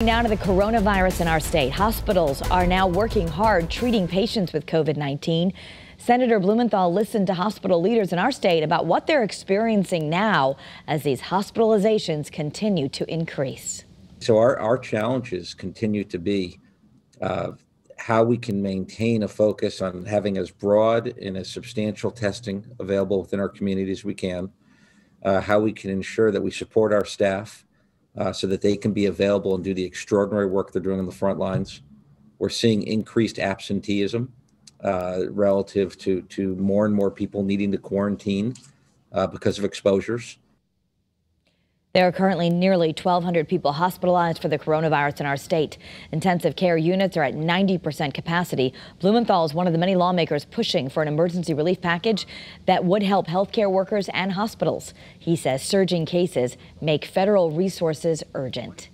Now to the coronavirus in our state. Hospitals are now working hard treating patients with COVID-19. Senator Blumenthal listened to hospital leaders in our state about what they're experiencing now as these hospitalizations continue to increase. So our, our challenges continue to be uh, how we can maintain a focus on having as broad and as substantial testing available within our communities as we can, uh, how we can ensure that we support our staff uh, so that they can be available and do the extraordinary work they're doing on the front lines. We're seeing increased absenteeism uh, relative to, to more and more people needing to quarantine uh, because of exposures. There are currently nearly 1,200 people hospitalized for the coronavirus in our state. Intensive care units are at 90% capacity. Blumenthal is one of the many lawmakers pushing for an emergency relief package that would help healthcare workers and hospitals. He says surging cases make federal resources urgent.